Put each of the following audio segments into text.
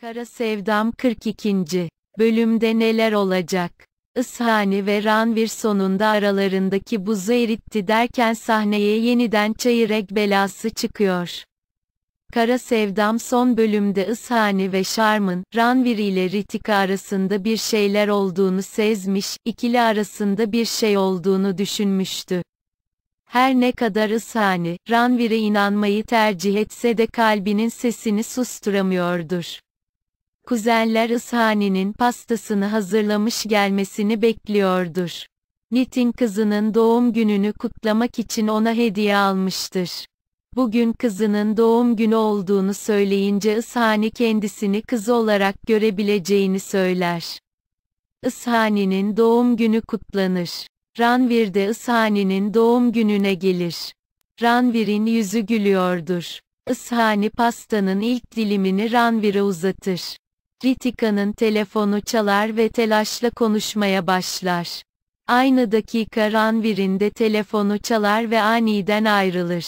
Kara Sevdam 42. bölümde neler olacak? Ishani ve Ranvir sonunda aralarındaki buzu eritti derken sahneye yeniden çeyrek belası çıkıyor. Kara Sevdam son bölümde Ishani ve Sharman, Ranvir ile Ritika arasında bir şeyler olduğunu sezmiş, ikili arasında bir şey olduğunu düşünmüştü. Her ne kadar Ishani, Ranvir'e inanmayı tercih etse de kalbinin sesini susturamıyordur kuzenler ıshanenin pastasını hazırlamış gelmesini bekliyordur. Nitin kızının doğum gününü kutlamak için ona hediye almıştır. Bugün kızının doğum günü olduğunu söyleyince Ishani kendisini kızı olarak görebileceğini söyler. Ishani'nin doğum günü kutlanır. Ranvir de Ishani'nin doğum gününe gelir. Ranvir'in yüzü gülüyordur. Ishani pastanın ilk dilimini Ranvir'e uzatır. Ritika'nın telefonu çalar ve telaşla konuşmaya başlar. Aynı dakika Ranvir'in de telefonu çalar ve aniden ayrılır.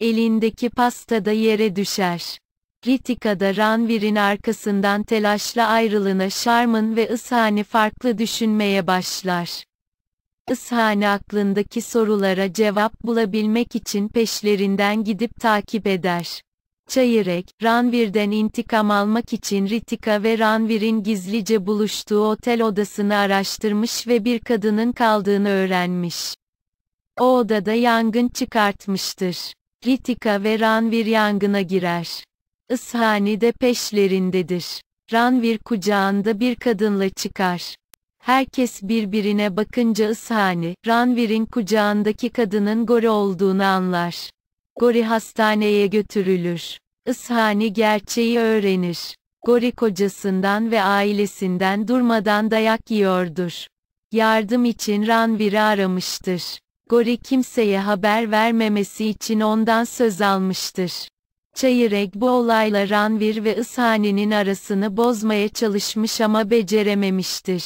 Elindeki pasta da yere düşer. Ritika da Ranvir'in arkasından telaşla ayrılına Sharman ve Ishani farklı düşünmeye başlar. Ishani aklındaki sorulara cevap bulabilmek için peşlerinden gidip takip eder. Çayırek, Ranvir'den intikam almak için Ritika ve Ranvir'in gizlice buluştuğu otel odasını araştırmış ve bir kadının kaldığını öğrenmiş. O odada yangın çıkartmıştır. Ritika ve Ranvir yangına girer. Ishani de peşlerindedir. Ranvir kucağında bir kadınla çıkar. Herkes birbirine bakınca Ishani, Ranvir'in kucağındaki kadının Gore olduğunu anlar. Gori hastaneye götürülür. Ishani gerçeği öğrenir. Gori kocasından ve ailesinden durmadan dayak yiyordur. Yardım için Ranvir'i aramıştır. Gori kimseye haber vermemesi için ondan söz almıştır. Çayırek bu olayla Ranvir ve Ishani'nin arasını bozmaya çalışmış ama becerememiştir.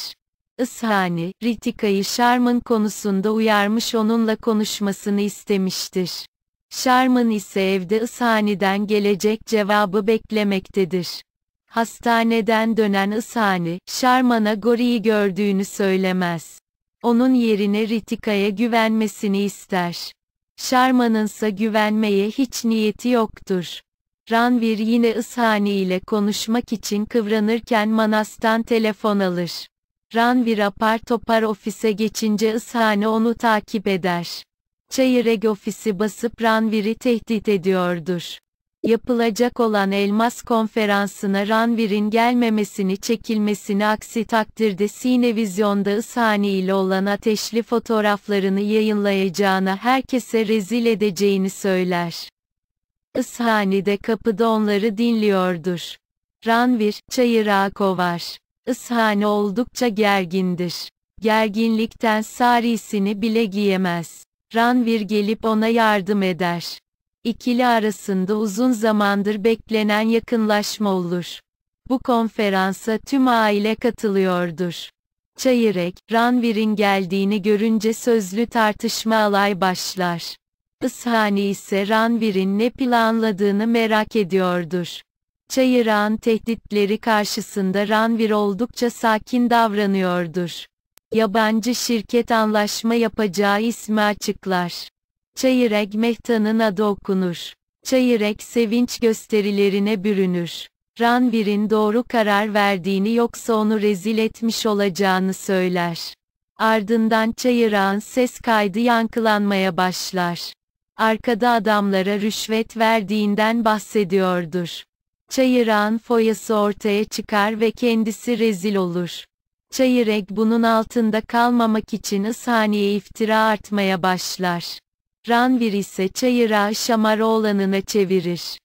Ishani, Ritika'yı Sharman konusunda uyarmış onunla konuşmasını istemiştir. Sherman ise evde Isani'den gelecek cevabı beklemektedir. Hastaneden dönen Isani, Sherman'a Gori'yi gördüğünü söylemez. Onun yerine Ritika'ya güvenmesini ister. Sherman'ınsa güvenmeye hiç niyeti yoktur. Ranvir yine Ishani ile konuşmak için kıvranırken Manas'tan telefon alır. Ranvir apar topar ofise geçince Ishani onu takip eder. Çeyrek ofisi basıp Ranvir'i tehdit ediyordur. Yapılacak olan Elmas konferansına Ranvir'in gelmemesini çekilmesini aksi takdirde Sinevizyon'da Ishani ile olan ateşli fotoğraflarını yayınlayacağına herkese rezil edeceğini söyler. Ishani de kapıda onları dinliyordur. Ranvir, Çayır'a kovar. Ishani oldukça gergindir. Gerginlikten sarisini bile giyemez. Ranvir gelip ona yardım eder. İkili arasında uzun zamandır beklenen yakınlaşma olur. Bu konferansa tüm aile katılıyordur. Çayırek, Ranvir'in geldiğini görünce sözlü tartışma alay başlar. Ishani ise Ranvir'in ne planladığını merak ediyordur. Çayıran tehditleri karşısında Ranvir oldukça sakin davranıyordur yabancı şirket anlaşma yapacağı ismi açıklar. Çayırek Mehta'nın adı okunur. Çayırek sevinç gösterilerine bürünür. Ranbir'in doğru karar verdiğini yoksa onu rezil etmiş olacağını söyler. Ardından çayırağın ses kaydı yankılanmaya başlar. Arkada adamlara rüşvet verdiğinden bahsediyordur. Çayırağın foyası ortaya çıkar ve kendisi rezil olur. Çayırek bunun altında kalmamak için ıshaneye iftira artmaya başlar. Ranvir ise çayırağı Şamaroğlan'ına çevirir.